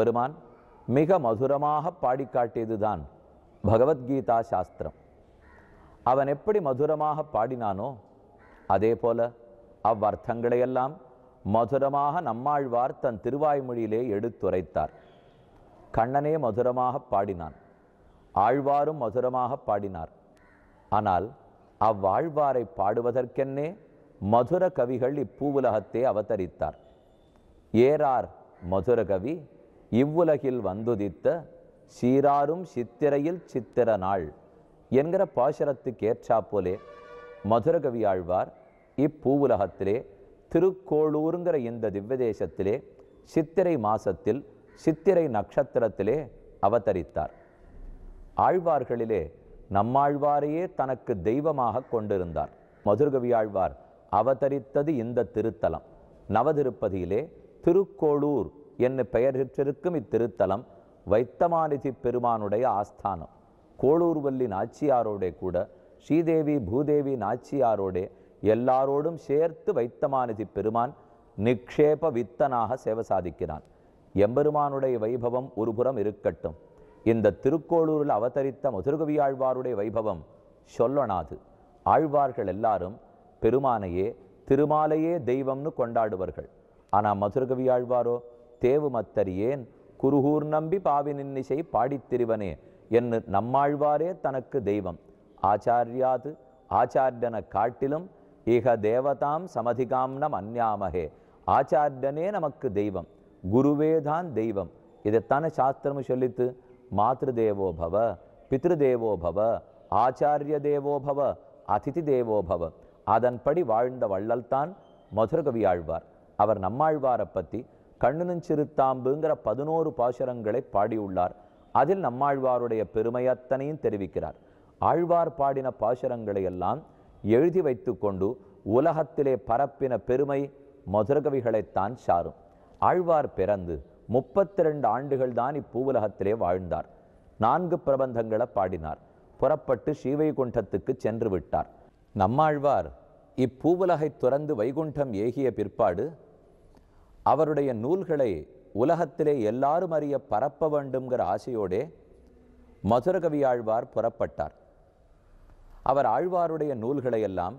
எம்பெருமான் மிக மதுரமாக பாடிக்காட்டியதுதான் பகவத்கீதா சாஸ்திரம் அவன் எப்படி மதுரமாக பாடினானோ அதே போல அவ்வர்த்தங்களையெல்லாம் மதுரமாக நம்மாழ்வார் தன் திருவாய்மொழியிலே எடுத்துரைத்தார் கண்ணனே மதுரமாக பாடினான் ஆழ்வாரும் மதுரமாக பாடினார் ஆனால் அவ்வாழ்வாரை பாடுவதற்கென்னே மதுர கவிகள் இப்பூவுலகத்தை அவதரித்தார் ஏறார் மதுர கவி இவ்வுலகில் வந்துதித்த சீராரும் சித்திரையில் சித்திர நாள் என்கிற ஏற்றா போலே மதுரகவி ஆழ்வார் இப்பூவுலகத்திலே திருக்கோளூருங்கிற இந்த திவ்யதேசத்திலே சித்திரை மாசத்தில் சித்திரை நட்சத்திரத்திலே அவதரித்தார் ஆழ்வார்களிலே நம்மாழ்வாரையே தனக்கு தெய்வமாக கொண்டிருந்தார் மதுர்கவி ஆழ்வார் அவதரித்தது இந்த திருத்தலம் நவதிருப்பதியிலே திருக்கோளூர் என்னை பெயர் பெற்றிருக்கும் இத்திருத்தலம் வைத்தமாநிதி பெருமானுடைய ஆஸ்தானம் கோளூர்வல்லி நாச்சியாரோடே கூட ஸ்ரீதேவி பூதேவி நாச்சியாரோடே எல்லாரோடும் சேர்த்து வைத்தமானிதி பெருமான் நிக்ஷேப வித்தனாக சேவை சாதிக்கிறான் எம்பெருமானுடைய வைபவம் ஒருபுறம் இருக்கட்டும் இந்த திருக்கோளூரில் அவதரித்த முதுர்கவி ஆழ்வாருடைய வைபவம் சொல்லனாது ஆழ்வார்கள் எல்லாரும் பெருமானையே திருமாலையே தெய்வம்னு கொண்டாடுவார்கள் ஆனால் மதுர்கவி ஆழ்வாரோ தேவு மத்தர் குருகூர் நம்பி பாவி நின்னிசை பாடித்திருவனே என்று நம்மாழ்வாரே தனக்கு தெய்வம் ஆச்சாரியாது ஆச்சாரியன காட்டிலும் இக தேவதாம் சமதிகாம் நம் அந்யாமகே ஆச்சாரியனே நமக்கு தெய்வம் குருவேதான் தெய்வம் இதைத்தானே சாஸ்திரம் சொல்லித்து மாத்ரு தேவோ பவ பித்ருதேவோ பவ ஆச்சாரிய தேவோ பவ அதிதி தேவோ பவ அதன்படி வாழ்ந்த வள்ளல்தான் மதுரகவியாழ்வார் அவர் நம்மாழ்வாரை பற்றி கண்ணுனன் சிறுத்தாம்புங்கிற பதினோரு பாசுரங்களை பாடியுள்ளார் அதில் நம்மாழ்வாருடைய பெருமை அத்தனையும் தெரிவிக்கிறார் ஆழ்வார் பாடின பாசுரங்களை எல்லாம் எழுதி வைத்து கொண்டு உலகத்திலே பரப்பின பெருமை மதுரகவிகளைத்தான் சாரும் ஆழ்வார் பிறந்து முப்பத்தி ரெண்டு ஆண்டுகள் தான் இப்பூவுலகத்திலே வாழ்ந்தார் நான்கு பிரபந்தங்களை பாடினார் புறப்பட்டு ஸ்ரீவைகுண்டத்துக்கு சென்று விட்டார் நம்மாழ்வார் இப்பூவுலகை துறந்து வைகுண்டம் ஏகிய பிற்பாடு அவருடைய நூல்களை உலகத்திலே எல்லாரும் அறிய பரப்ப வேண்டும்ங்கிற ஆசையோடே மதுரகவி ஆழ்வார் புறப்பட்டார் அவர் ஆழ்வாருடைய நூல்களை எல்லாம்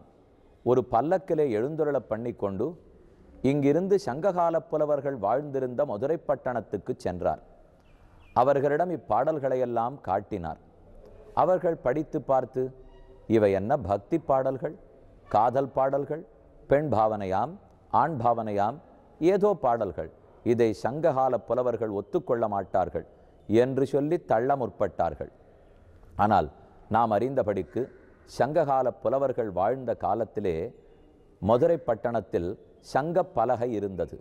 ஒரு பல்லக்கிலே எழுந்துருளப் பண்ணி கொண்டு இங்கிருந்து சங்ககால புலவர்கள் வாழ்ந்திருந்த மதுரை பட்டணத்துக்கு சென்றார் அவர்களிடம் இப்பாடல்களையெல்லாம் காட்டினார் அவர்கள் படித்து பார்த்து இவை என்ன பக்தி பாடல்கள் காதல் பாடல்கள் பெண் பாவனையாம் ஆண் பாவனையாம் ஏதோ பாடல்கள் இதை சங்ககால புலவர்கள் ஒத்துக்கொள்ள மாட்டார்கள் என்று சொல்லி தள்ள முற்பட்டார்கள் ஆனால் நாம் அறிந்தபடிக்கு சங்ககால புலவர்கள் வாழ்ந்த காலத்திலே மதுரை பட்டணத்தில் சங்க பலகை இருந்தது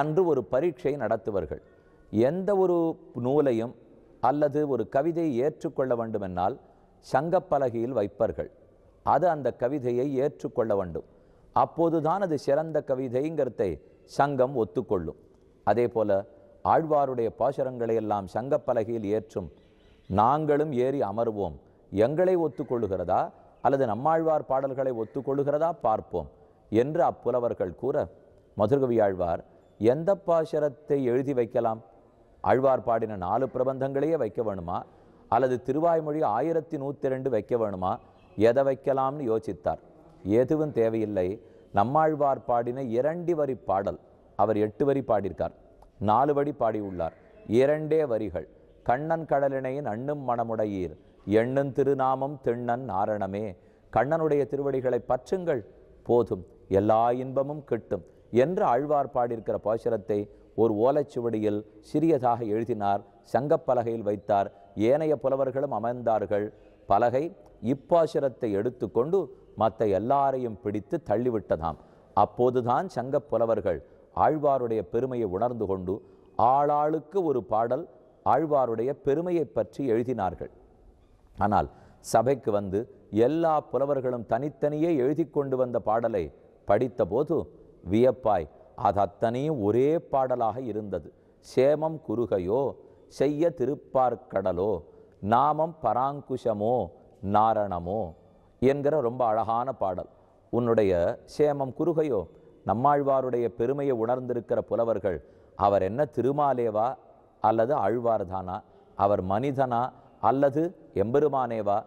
அன்று ஒரு பரீட்சை நடத்துவர்கள் எந்த ஒரு நூலையும் அல்லது ஒரு கவிதையை ஏற்றுக்கொள்ள வேண்டுமென்றால் சங்கப்பலகையில் வைப்பார்கள் அது அந்த கவிதையை ஏற்றுக்கொள்ள வேண்டும் அப்போதுதான் அது சிறந்த கவிதைங்கிறதை சங்கம் ஒத்துக்கொள்ளும் அதே போல ஆழ்வாருடைய பாசுரங்களை எல்லாம் சங்கப்பலகையில் ஏற்றும் நாங்களும் ஏறி அமர்வோம் எங்களை ஒத்துக்கொள்ளுகிறதா அல்லது நம்மாழ்வார் பாடல்களை ஒத்துக்கொள்ளுகிறதா பார்ப்போம் என்று அப்புலவர்கள் கூற மதுரகவி ஆழ்வார் எந்த பாசரத்தை எழுதி வைக்கலாம் ஆழ்வார் பாடின நாலு பிரபந்தங்களையே வைக்க வேணுமா அல்லது திருவாய்மொழி ஆயிரத்தி நூற்றி ரெண்டு வைக்க வேணுமா எதை வைக்கலாம்னு யோசித்தார் எதுவும் தேவையில்லை நம்மாழ்வார் பாடின இரண்டு வரி பாடல் அவர் எட்டு வரி பாடியிருக்கார் நாலு பாடி பாடியுள்ளார் இரண்டே வரிகள் கண்ணன் கடலினையின் அண்ணும் மனமுடையீர் எண்ணும் திருநாமம் திண்ணன் நாரணமே கண்ணனுடைய திருவடிகளை பற்றுங்கள் போதும் எல்லா இன்பமும் கிட்டும் என்று ஆழ்வார் பாடியிருக்கிற பாசுரத்தை ஒரு ஓலைச்சுவடியில் சிறியதாக எழுதினார் சங்கப்பலகையில் வைத்தார் ஏனைய புலவர்களும் அமர்ந்தார்கள் பலகை இப்பாசுரத்தை எடுத்துக்கொண்டு மற்ற எல்லாரையும் பிடித்து தள்ளிவிட்டதாம் அப்போதுதான் சங்கப் புலவர்கள் ஆழ்வாருடைய பெருமையை உணர்ந்து கொண்டு ஆளாளுக்கு ஒரு பாடல் ஆழ்வாருடைய பெருமையை பற்றி எழுதினார்கள் ஆனால் சபைக்கு வந்து எல்லா புலவர்களும் தனித்தனியே எழுதி கொண்டு வந்த பாடலை படித்தபோது வியப்பாய் அது அத்தனையும் ஒரே பாடலாக இருந்தது சேமம் குறுகையோ செய்ய திருப்பார்க்கடலோ நாமம் பராங்குஷமோ நாரணமோ என்கிற ரொம்ப அழகான பாடல் உன்னுடைய சேமம் குறுகையோ நம்மாழ்வாருடைய பெருமையை உணர்ந்திருக்கிற புலவர்கள் அவர் என்ன திருமாலேவா அல்லது தானா அவர் மனிதனா அல்லது எம்பெருமானேவா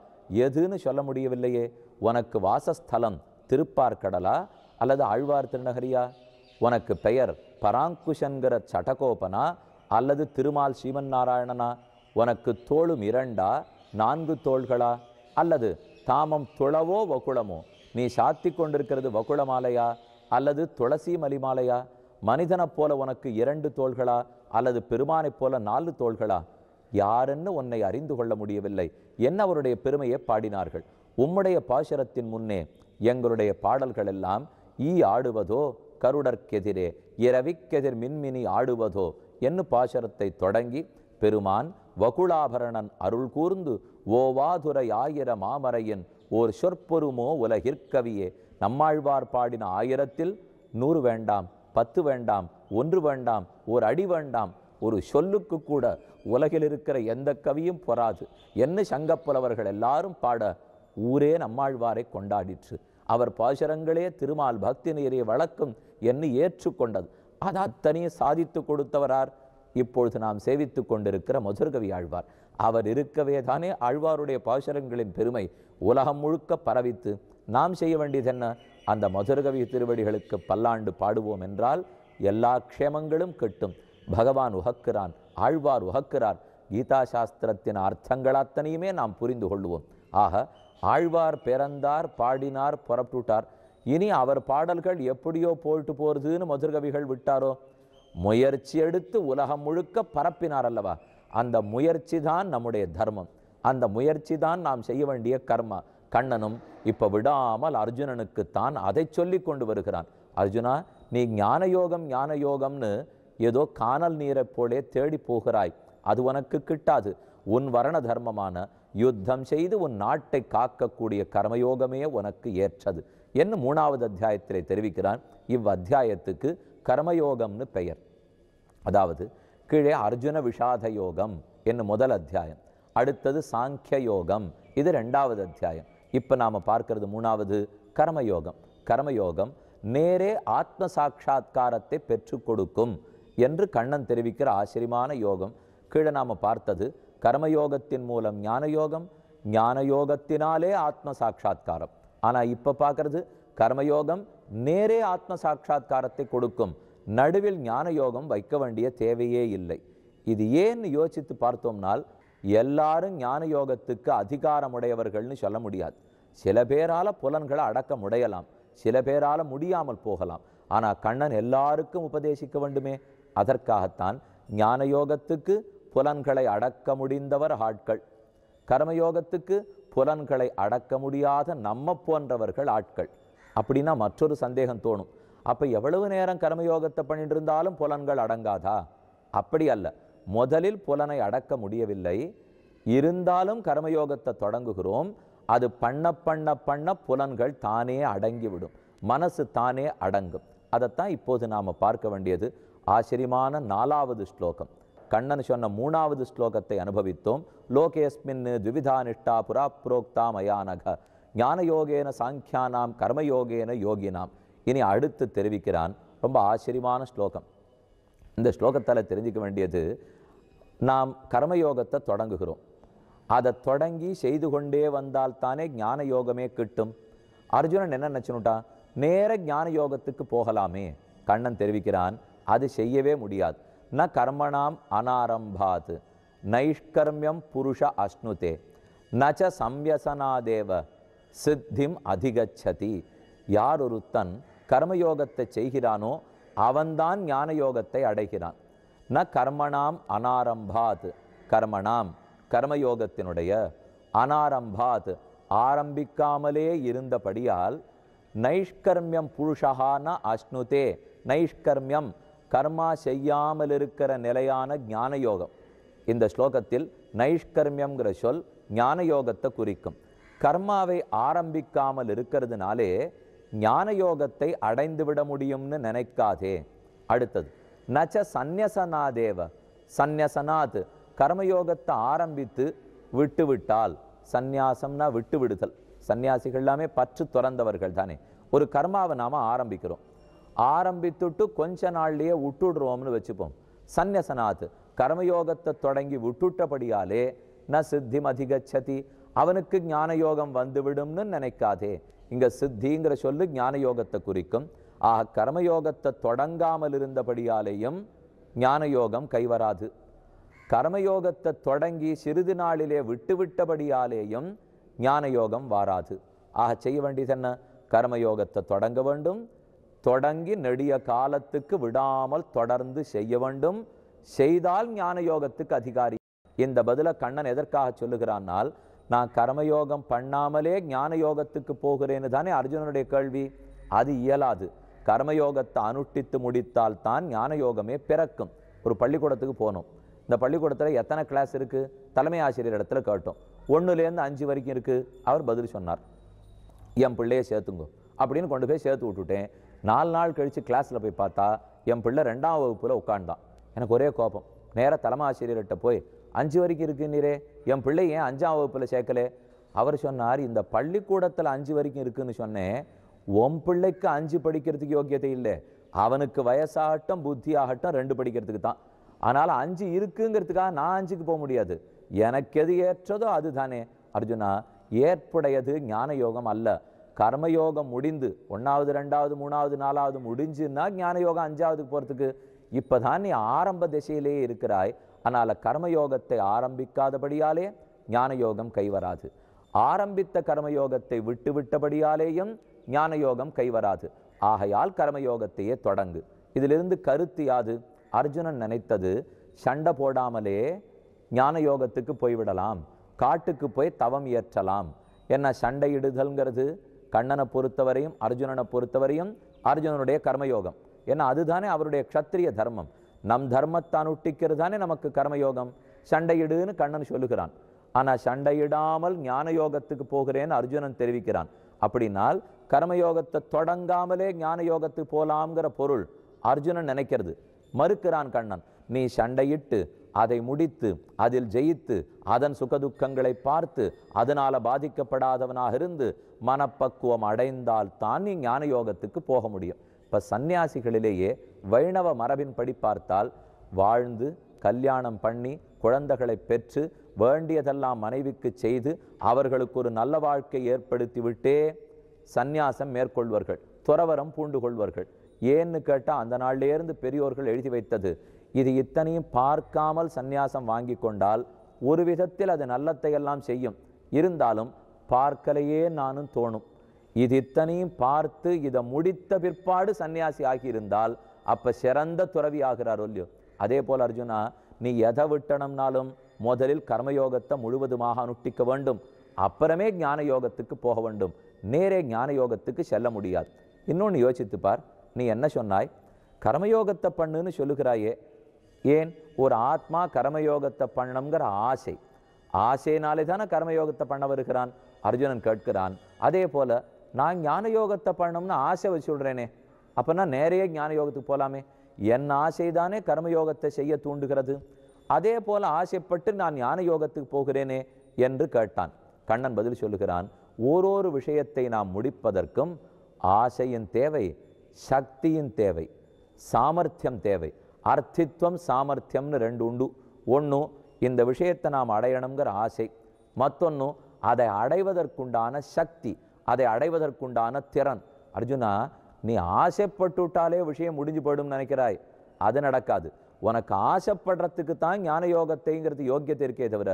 எதுன்னு சொல்ல முடியவில்லையே உனக்கு வாசஸ்தலம் திருப்பார்கடலா அல்லது ஆழ்வார் திருநகரியா உனக்கு பெயர் பராங்குஷன்கிற சடகோபனா அல்லது திருமால் ஸ்ரீமன் நாராயணனா உனக்கு தோளும் இரண்டா நான்கு தோள்களா அல்லது தாமம் துளவோ வகுளமோ நீ சாத்தி கொண்டிருக்கிறது வகுள மாலையா அல்லது துளசி மலிமாலையா மனிதனைப் போல உனக்கு இரண்டு தோள்களா அல்லது பெருமானைப் போல நாலு தோள்களா யாருன்னு உன்னை அறிந்து கொள்ள முடியவில்லை என்ன அவருடைய பெருமையை பாடினார்கள் உம்முடைய பாசரத்தின் முன்னே எங்களுடைய பாடல்கள் எல்லாம் ஈ ஆடுவதோ கருடற்கெதிரே இரவிக்கெதிர் மின்மினி ஆடுவதோ என்னும் பாசரத்தை தொடங்கி பெருமான் வகுளாபரணன் அருள் கூர்ந்து ஓவாதுரை ஆயிர மாமரையின் ஓர் சொற்பொருமோ உலகிற்கவியே நம்மாழ்வார் பாடின ஆயிரத்தில் நூறு வேண்டாம் பத்து வேண்டாம் ஒன்று வேண்டாம் ஒரு அடி வேண்டாம் ஒரு சொல்லுக்கு கூட உலகில் இருக்கிற எந்த கவியும் பொறாது என்ன சங்கப்புலவர்கள் எல்லாரும் பாட ஊரே நம்மாழ்வாரை கொண்டாடிற்று அவர் பாசுரங்களே திருமால் பக்தி நேரிய வழக்கம் என்று ஏற்றுக்கொண்டது அதை அத்தனையும் சாதித்து கொடுத்தவரார் இப்பொழுது நாம் சேவித்து கொண்டிருக்கிற மதுர்கவி ஆழ்வார் அவர் இருக்கவே தானே ஆழ்வாருடைய பாசுரங்களின் பெருமை உலகம் முழுக்க பரவித்து நாம் செய்ய வேண்டியது என்ன அந்த மதுர்கவி திருவடிகளுக்கு பல்லாண்டு பாடுவோம் என்றால் எல்லா க்ஷேமங்களும் கெட்டும் பகவான் உகக்கிறான் ஆழ்வார் உகக்கிறார் கீதா சாஸ்திரத்தின் அர்த்தங்கள் அத்தனையுமே நாம் புரிந்து கொள்வோம் ஆக ஆழ்வார் பிறந்தார் பாடினார் புறப்பட்டுட்டார் இனி அவர் பாடல்கள் எப்படியோ போட்டு போகிறதுன்னு மதுர்கவிகள் விட்டாரோ முயற்சி எடுத்து உலகம் முழுக்க பரப்பினார் அல்லவா அந்த முயற்சி தான் நம்முடைய தர்மம் அந்த முயற்சி தான் நாம் செய்ய வேண்டிய கர்மா கண்ணனும் இப்போ விடாமல் அர்ஜுனனுக்கு தான் அதை சொல்லி கொண்டு வருகிறான் அர்ஜுனா நீ ஞான யோகம் ஞான யோகம்னு ஏதோ காணல் நீரை போலே தேடி போகிறாய் அது உனக்கு கிட்டாது உன் வரண தர்மமான யுத்தம் செய்து உன் நாட்டை காக்கக்கூடிய கர்மயோகமே உனக்கு ஏற்றது என்ன மூணாவது அத்தியாயத்திலே தெரிவிக்கிறான் இவ் அத்தியாயத்துக்கு கர்மயோகம்னு பெயர் அதாவது கீழே அர்ஜுன விஷாத யோகம் என்னும் முதல் அத்தியாயம் அடுத்தது சாங்கிய யோகம் இது ரெண்டாவது அத்தியாயம் இப்போ நாம் பார்க்கறது மூணாவது கர்மயோகம் கர்மயோகம் நேரே ஆத்ம சாட்சா்காரத்தை பெற்று கொடுக்கும் என்று கண்ணன் தெரிவிக்கிற ஆச்சரியமான யோகம் கீழே நாம் பார்த்தது கர்மயோகத்தின் மூலம் ஞானயோகம் ஞானயோகத்தினாலே ஆத்ம சாட்சா்காரம் ஆனால் இப்போ பார்க்கறது கர்மயோகம் நேரே ஆத்ம சாட்சா்காரத்தை கொடுக்கும் நடுவில் ஞான யோகம் வைக்க வேண்டிய தேவையே இல்லை இது ஏன்னு யோசித்து பார்த்தோம்னால் எல்லாரும் ஞான யோகத்துக்கு அதிகாரமுடையவர்கள்னு சொல்ல முடியாது சில பேரால் புலன்களை அடக்க முடையலாம் சில பேரால் முடியாமல் போகலாம் ஆனால் கண்ணன் எல்லாருக்கும் உபதேசிக்க வேண்டுமே அதற்காகத்தான் ஞான யோகத்துக்கு புலன்களை அடக்க முடிந்தவர் ஆட்கள் கர்மயோகத்துக்கு புலன்களை அடக்க முடியாத நம்ம போன்றவர்கள் ஆட்கள் அப்படின்னா மற்றொரு சந்தேகம் தோணும் அப்போ எவ்வளவு நேரம் கர்மயோகத்தை பண்ணிட்டு இருந்தாலும் புலன்கள் அடங்காதா அப்படி அல்ல முதலில் புலனை அடக்க முடியவில்லை இருந்தாலும் கர்மயோகத்தை தொடங்குகிறோம் அது பண்ண பண்ண பண்ண புலன்கள் தானே அடங்கிவிடும் மனசு தானே அடங்கும் அதைத்தான் இப்போது நாம் பார்க்க வேண்டியது ஆச்சரியமான நாலாவது ஸ்லோகம் கண்ணன் சொன்ன மூணாவது ஸ்லோகத்தை அனுபவித்தோம் லோகேஸ்மின் த்விவிதா நிஷ்டா புரா புரோக்தா மயானக ஞானயோகேன சாங்கியானாம் கர்மயோகேன யோகினாம் இனி அடுத்து தெரிவிக்கிறான் ரொம்ப ஆச்சரியமான ஸ்லோகம் இந்த ஸ்லோகத்தால் தெரிஞ்சுக்க வேண்டியது நாம் கர்மயோகத்தை தொடங்குகிறோம் அதை தொடங்கி செய்து கொண்டே வந்தால்தானே ஞான யோகமே கிட்டும் அர்ஜுனன் என்ன நினச்சுனுட்டான் நேர ஞான யோகத்துக்கு போகலாமே கண்ணன் தெரிவிக்கிறான் அது செய்யவே முடியாது ந கர்மணாம் அனாரம்பாத் நைஷ்கர்மியம் புருஷ அஸ்னுதே நச்ச சம்யசனாதேவ சித்திம் அதிகச்சதி யார் ஒருத்தன் கர்மயோகத்தை செய்கிறானோ அவன்தான் ஞான யோகத்தை அடைகிறான் ந கர்மணாம் அனாரம்பாத் கர்மணாம் கர்மயோகத்தினுடைய அனாரம்பாத் ஆரம்பிக்காமலே இருந்தபடியால் நைஷ்கர்மியம் புருஷகான அஸ்னுதே நைஷ்கர்மியம் கர்மா செய்யாமல் இருக்கிற நிலையான ஞான யோகம் இந்த ஸ்லோகத்தில் நைஷ்கர்மியம்ங்கிற சொல் ஞான யோகத்தை குறிக்கும் கர்மாவை ஆரம்பிக்காமல் இருக்கிறதுனாலே ஞான யோகத்தை அடைந்து விட முடியும்னு நினைக்காதே அடுத்தது நச்ச சந்நியசனாதேவ சந்நியசனாத் கர்மயோகத்தை ஆரம்பித்து விட்டு விட்டால் சந்நியாசம்னா விட்டு விடுதல் சன்னியாசிகள் எல்லாமே பற்று துறந்தவர்கள் தானே ஒரு கர்மாவை நாம் ஆரம்பிக்கிறோம் ஆரம்பித்துட்டு கொஞ்ச நாள்லேயே விட்டுடுறோம்னு வச்சுப்போம் சந்நியசனாத் கர்மயோகத்தை தொடங்கி விட்டுட்டபடியாலே ந சித்தி மதிகச்சதி அவனுக்கு ஞானயோகம் வந்துவிடும்னு நினைக்காதே இங்கே சித்திங்கிற சொல்லு ஞானயோகத்தை குறிக்கும் ஆக கர்மயோகத்தை தொடங்காமல் இருந்தபடியாலேயும் ஞானயோகம் கைவராது கர்மயோகத்தை தொடங்கி சிறிது நாளிலே விட்டுவிட்டபடியாலேயும் ஞானயோகம் வாராது ஆக செய்ய வேண்டியது என்ன கர்மயோகத்தை தொடங்க வேண்டும் தொடங்கி நெடிய காலத்துக்கு விடாமல் தொடர்ந்து செய்ய வேண்டும் செய்தால் ஞான யோகத்துக்கு அதிகாரி இந்த பதிலை கண்ணன் எதற்காக சொல்லுகிறான்னால் நான் கர்மயோகம் பண்ணாமலே ஞான யோகத்துக்கு போகிறேன்னு தானே அர்ஜுனனுடைய கேள்வி அது இயலாது கர்மயோகத்தை அனுஷ்டித்து முடித்தால் தான் ஞான யோகமே பிறக்கும் ஒரு பள்ளிக்கூடத்துக்கு போகணும் இந்த பள்ளிக்கூடத்தில் எத்தனை கிளாஸ் இருக்குது தலைமை ஆசிரியர் இடத்துல கேட்டோம் ஒன்றுலேருந்து அஞ்சு வரைக்கும் இருக்குது அவர் பதில் சொன்னார் என் பிள்ளைய சேர்த்துங்கோ அப்படின்னு கொண்டு போய் சேர்த்து விட்டுட்டேன் நாலு நாள் கழித்து கிளாஸில் போய் பார்த்தா என் பிள்ளை ரெண்டாம் வகுப்பில் உட்காந்தான் எனக்கு ஒரே கோபம் நேராக தலைமை ஆசிரியர்கிட்ட போய் அஞ்சு வரைக்கும் இருக்குன்னீரே என் பிள்ளை ஏன் அஞ்சாம் வகுப்பில் சேர்க்கலே அவர் சொன்னார் இந்த பள்ளிக்கூடத்தில் அஞ்சு வரைக்கும் இருக்குன்னு சொன்னேன் உன் பிள்ளைக்கு அஞ்சு படிக்கிறதுக்கு யோக்கியத்தை இல்லை அவனுக்கு வயசாகட்டும் புத்தி ஆகட்டும் ரெண்டு படிக்கிறதுக்கு தான் அதனால் அஞ்சு இருக்குங்கிறதுக்காக நான் அஞ்சுக்கு போக முடியாது எனக்கு எது ஏற்றதோ அதுதானே அர்ஜுனா ஏற்புடையது ஞான யோகம் அல்ல கர்மயோகம் முடிந்து ஒன்றாவது ரெண்டாவது மூணாவது நாலாவது முடிஞ்சுன்னா ஞானயோகம் அஞ்சாவதுக்கு போகிறதுக்கு இப்போ தான் நீ ஆரம்ப திசையிலேயே இருக்கிறாய் ஆனால் கர்மயோகத்தை ஆரம்பிக்காதபடியாலே ஞானயோகம் கைவராது ஆரம்பித்த கர்மயோகத்தை விட்டுவிட்டபடியாலேயும் ஞானயோகம் கைவராது ஆகையால் கர்மயோகத்தையே தொடங்கு இதிலிருந்து கருத்து யாது அர்ஜுனன் நினைத்தது சண்டை போடாமலே ஞான யோகத்துக்கு போய்விடலாம் காட்டுக்கு போய் தவம் இயற்றலாம் என்ன சண்டையிடுதல்ங்கிறது கண்ணனை பொறுத்தவரையும் அர்ஜுனனை பொறுத்தவரையும் அர்ஜுனனுடைய கர்மயோகம் ஏன்னா அதுதானே அவருடைய க்ஷத்திரிய தர்மம் நம் தர்மத்தை அனுட்டிக்கிறது தானே நமக்கு கர்மயோகம் சண்டையிடுன்னு கண்ணன் சொல்லுகிறான் ஆனால் சண்டையிடாமல் ஞான யோகத்துக்கு போகிறேன்னு அர்ஜுனன் தெரிவிக்கிறான் அப்படின்னால் கர்மயோகத்தை தொடங்காமலே ஞான யோகத்துக்கு போகலாம்ங்கிற பொருள் அர்ஜுனன் நினைக்கிறது மறுக்கிறான் கண்ணன் நீ சண்டையிட்டு அதை முடித்து அதில் ஜெயித்து அதன் சுகதுக்கங்களை பார்த்து அதனால் பாதிக்கப்படாதவனாக இருந்து மனப்பக்குவம் அடைந்தால் தான் நீ ஞான யோகத்துக்கு போக முடியும் இப்போ சந்நியாசிகளிலேயே வைணவ மரபின்படி பார்த்தால் வாழ்ந்து கல்யாணம் பண்ணி குழந்தைகளை பெற்று வேண்டியதெல்லாம் மனைவிக்கு செய்து அவர்களுக்கு ஒரு நல்ல வாழ்க்கை ஏற்படுத்திவிட்டே சந்நியாசம் மேற்கொள்வார்கள் துறவரம் பூண்டு கொள்வார்கள் ஏன்னு கேட்டால் அந்த நாளிலேருந்து பெரியோர்கள் எழுதி வைத்தது இது இத்தனையும் பார்க்காமல் சந்நியாசம் வாங்கி கொண்டால் ஒரு விதத்தில் அது நல்லத்தையெல்லாம் செய்யும் இருந்தாலும் பார்க்கலையே நானும் தோணும் இது இத்தனையும் பார்த்து இதை முடித்த பிற்பாடு சன்னியாசி ஆகியிருந்தால் அப்போ சிறந்த துறவி ஆகிறார் இல்லையோ அதே போல் அர்ஜுனா நீ எதை விட்டணும்னாலும் முதலில் கர்மயோகத்தை முழுவதுமாக அனுஷ்டிக்க வேண்டும் அப்புறமே ஞான யோகத்துக்கு போக வேண்டும் நேரே ஞான யோகத்துக்கு செல்ல முடியாது இன்னொன்று யோசித்துப்பார் நீ என்ன சொன்னாய் கர்மயோகத்தை பண்ணுன்னு சொல்லுகிறாயே ஏன் ஒரு ஆத்மா கர்மயோகத்தை பண்ணணுங்கிற ஆசை ஆசைனாலே தானே கர்மயோகத்தை பண்ண வருகிறான் அர்ஜுனன் கேட்கிறான் அதே போல் நான் ஞான யோகத்தை பண்ணணும்னு ஆசை வச்சு சொல்கிறேனே அப்போனா நேரையே ஞான யோகத்துக்கு போகலாமே என் ஆசை தானே கர்மயோகத்தை செய்ய தூண்டுகிறது அதே போல் ஆசைப்பட்டு நான் ஞான யோகத்துக்கு போகிறேனே என்று கேட்டான் கண்ணன் பதில் சொல்லுகிறான் ஓரொரு விஷயத்தை நாம் முடிப்பதற்கும் ஆசையின் தேவை சக்தியின் தேவை சாமர்த்தியம் தேவை அர்த்தித்வம் சாமர்த்தியம்னு ரெண்டு உண்டு ஒன்று இந்த விஷயத்தை நாம் அடையணுங்கிற ஆசை மற்றொன்று அதை அடைவதற்குண்டான சக்தி அதை அடைவதற்குண்டான திறன் அர்ஜுனா நீ ஆசைப்பட்டுவிட்டாலே விஷயம் முடிஞ்சு போயிடும்னு நினைக்கிறாய் அது நடக்காது உனக்கு ஆசைப்படுறதுக்கு தான் ஞான யோகத்தைங்கிறது யோக்கியத்தை இருக்கே தவிர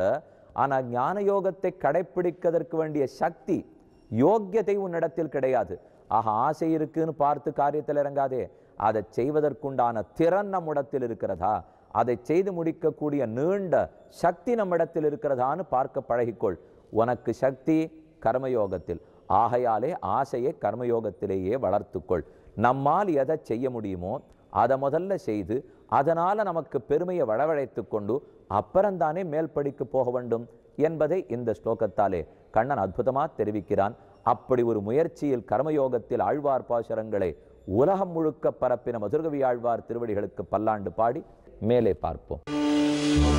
ஆனால் ஞான யோகத்தை கடைப்பிடிக்கதற்கு வேண்டிய சக்தி யோக்கியத்தை உன்னிடத்தில் கிடையாது ஆக ஆசை இருக்குன்னு பார்த்து காரியத்தில் இறங்காதே அதை செய்வதற்குண்டான திறன் நம்மிடத்தில் இருக்கிறதா அதை செய்து முடிக்கக்கூடிய நீண்ட சக்தி நம்மிடத்தில் இருக்கிறதான்னு பார்க்க பழகிக்கொள் உனக்கு சக்தி கர்மயோகத்தில் ஆகையாலே ஆசையை கர்மயோகத்திலேயே வளர்த்துக்கொள் நம்மால் எதை செய்ய முடியுமோ அதை முதல்ல செய்து அதனால் நமக்கு பெருமையை வளவழைத்து கொண்டு அப்புறம்தானே மேல் போக வேண்டும் என்பதை இந்த ஸ்லோகத்தாலே கண்ணன் அற்புதமாக தெரிவிக்கிறான் அப்படி ஒரு முயற்சியில் கர்மயோகத்தில் ஆழ்வார் பாசுரங்களை உலகம் முழுக்க பரப்பின மதுரகவி ஆழ்வார் திருவடிகளுக்கு பல்லாண்டு பாடி மேலே பார்ப்போம்